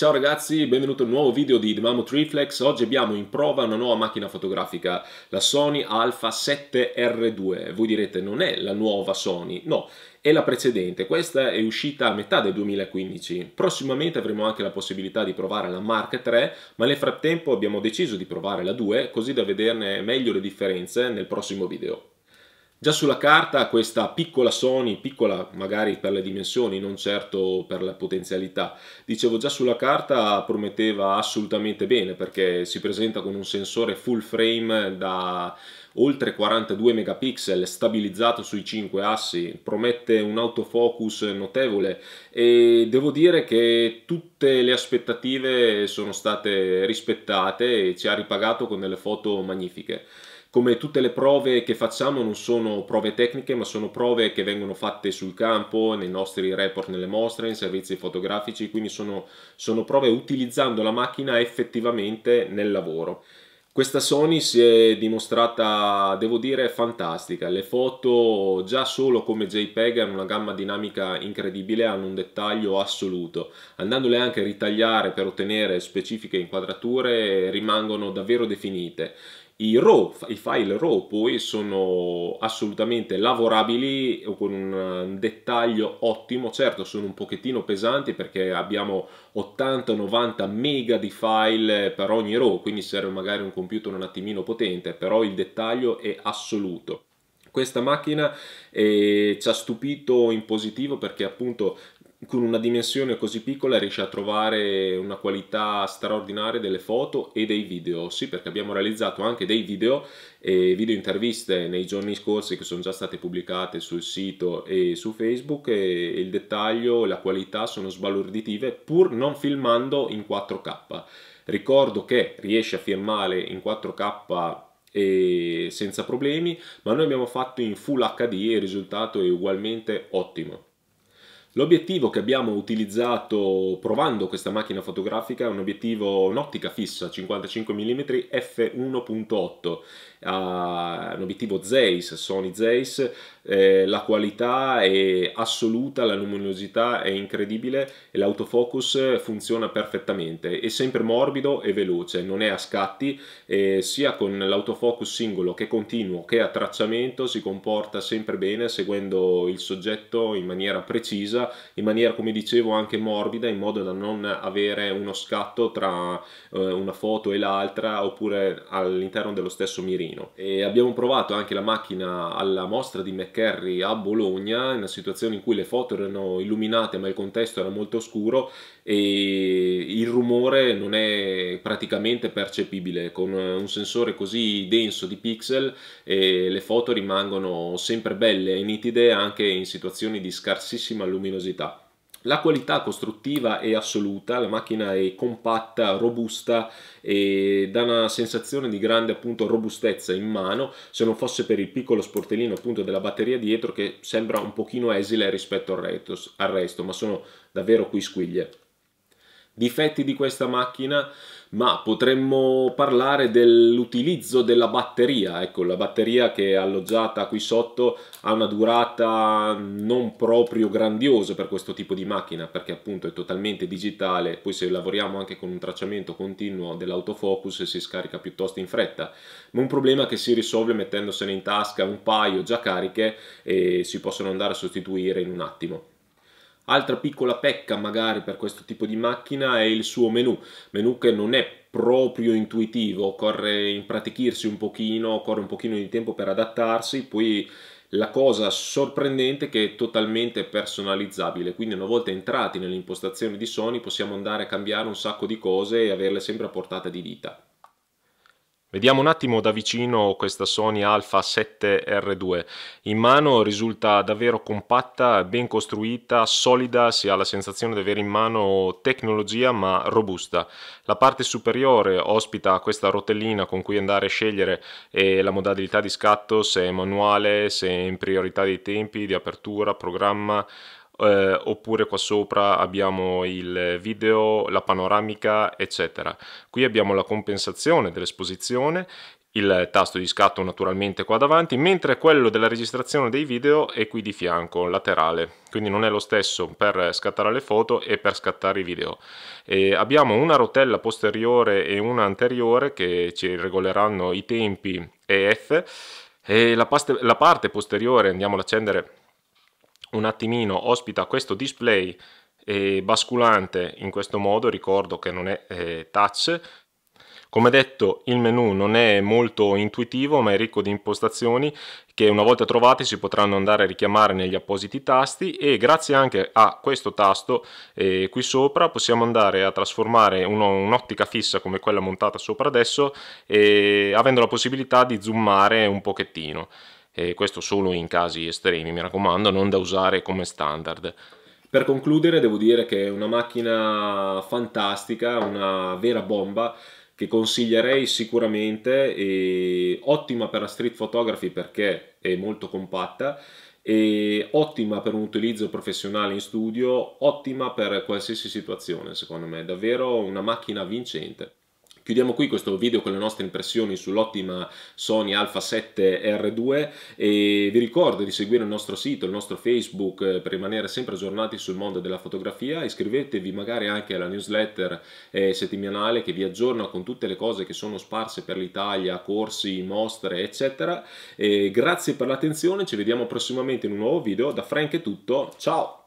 Ciao ragazzi, benvenuto a un nuovo video di The Mammoth Reflex. Oggi abbiamo in prova una nuova macchina fotografica, la Sony Alpha 7R2. Voi direte non è la nuova Sony, no, è la precedente. Questa è uscita a metà del 2015. Prossimamente avremo anche la possibilità di provare la Mark 3, ma nel frattempo abbiamo deciso di provare la 2 così da vederne meglio le differenze nel prossimo video. Già sulla carta questa piccola Sony, piccola magari per le dimensioni, non certo per la potenzialità, dicevo già sulla carta prometteva assolutamente bene perché si presenta con un sensore full frame da oltre 42 megapixel, stabilizzato sui 5 assi, promette un autofocus notevole e devo dire che tutte le aspettative sono state rispettate e ci ha ripagato con delle foto magnifiche come tutte le prove che facciamo non sono prove tecniche ma sono prove che vengono fatte sul campo, nei nostri report, nelle mostre, in servizi fotografici, quindi sono, sono prove utilizzando la macchina effettivamente nel lavoro. Questa Sony si è dimostrata, devo dire, fantastica. Le foto già solo come JPEG hanno una gamma dinamica incredibile, hanno un dettaglio assoluto. Andandole anche a ritagliare per ottenere specifiche inquadrature rimangono davvero definite. I RAW, i file RAW poi sono assolutamente lavorabili con un dettaglio ottimo, certo sono un pochettino pesanti perché abbiamo 80-90 mega di file per ogni RAW, quindi serve magari un computer un attimino potente, però il dettaglio è assoluto. Questa macchina eh, ci ha stupito in positivo perché appunto con una dimensione così piccola riesce a trovare una qualità straordinaria delle foto e dei video, sì perché abbiamo realizzato anche dei video e eh, video interviste nei giorni scorsi che sono già state pubblicate sul sito e su Facebook e il dettaglio e la qualità sono sbalorditive pur non filmando in 4K. Ricordo che riesce a firmare in 4K senza problemi, ma noi abbiamo fatto in Full HD e il risultato è ugualmente ottimo. L'obiettivo che abbiamo utilizzato provando questa macchina fotografica è un obiettivo in ottica fissa 55 mm f1.8, uh, un obiettivo Zeiss, Sony Zeiss eh, la qualità è assoluta, la luminosità è incredibile e l'autofocus funziona perfettamente, è sempre morbido e veloce, non è a scatti, eh, sia con l'autofocus singolo che continuo che a tracciamento si comporta sempre bene seguendo il soggetto in maniera precisa, in maniera come dicevo anche morbida in modo da non avere uno scatto tra eh, una foto e l'altra oppure all'interno dello stesso mirino. E abbiamo provato anche la macchina alla mostra di McLaren Kerry a Bologna, in una situazione in cui le foto erano illuminate ma il contesto era molto scuro e il rumore non è praticamente percepibile. Con eh, un sensore così denso di pixel eh, le foto rimangono sempre belle e nitide anche in situazioni di scarsissima luminosità. La qualità costruttiva è assoluta, la macchina è compatta, robusta e dà una sensazione di grande appunto robustezza in mano, se non fosse per il piccolo sportellino appunto della batteria dietro che sembra un pochino esile rispetto al resto, al resto ma sono davvero qui squiglie difetti di questa macchina, ma potremmo parlare dell'utilizzo della batteria. Ecco, la batteria che è alloggiata qui sotto ha una durata non proprio grandiosa per questo tipo di macchina, perché appunto è totalmente digitale, poi se lavoriamo anche con un tracciamento continuo dell'autofocus si scarica piuttosto in fretta, ma un problema che si risolve mettendosene in tasca un paio già cariche e si possono andare a sostituire in un attimo. Altra piccola pecca magari per questo tipo di macchina è il suo menu, menu che non è proprio intuitivo, occorre impratichirsi un pochino, occorre un pochino di tempo per adattarsi, poi la cosa sorprendente è che è totalmente personalizzabile, quindi una volta entrati nell'impostazione di Sony possiamo andare a cambiare un sacco di cose e averle sempre a portata di dita. Vediamo un attimo da vicino questa Sony Alpha 7R2. In mano risulta davvero compatta, ben costruita, solida, si ha la sensazione di avere in mano tecnologia ma robusta. La parte superiore ospita questa rotellina con cui andare a scegliere la modalità di scatto, se è manuale, se è in priorità dei tempi, di apertura, programma, eh, oppure qua sopra abbiamo il video, la panoramica eccetera. Qui abbiamo la compensazione dell'esposizione il tasto di scatto naturalmente qua davanti, mentre quello della registrazione dei video è qui di fianco, laterale, quindi non è lo stesso per scattare le foto e per scattare i video. E abbiamo una rotella posteriore e una anteriore che ci regoleranno i tempi EF, e la, la parte posteriore andiamo ad accendere un attimino ospita questo display eh, basculante in questo modo, ricordo che non è eh, touch. Come detto il menu non è molto intuitivo ma è ricco di impostazioni che una volta trovate si potranno andare a richiamare negli appositi tasti e grazie anche a questo tasto eh, qui sopra possiamo andare a trasformare un'ottica fissa come quella montata sopra adesso eh, avendo la possibilità di zoomare un pochettino e questo solo in casi estremi, mi raccomando, non da usare come standard. Per concludere devo dire che è una macchina fantastica, una vera bomba che consiglierei sicuramente, e ottima per la street photography perché è molto compatta e ottima per un utilizzo professionale in studio, ottima per qualsiasi situazione secondo me, davvero una macchina vincente. Chiudiamo qui questo video con le nostre impressioni sull'ottima Sony Alpha 7 R2 e vi ricordo di seguire il nostro sito, il nostro Facebook eh, per rimanere sempre aggiornati sul mondo della fotografia, iscrivetevi magari anche alla newsletter eh, settimanale che vi aggiorna con tutte le cose che sono sparse per l'Italia, corsi, mostre eccetera. E grazie per l'attenzione, ci vediamo prossimamente in un nuovo video, da Frank è tutto, ciao!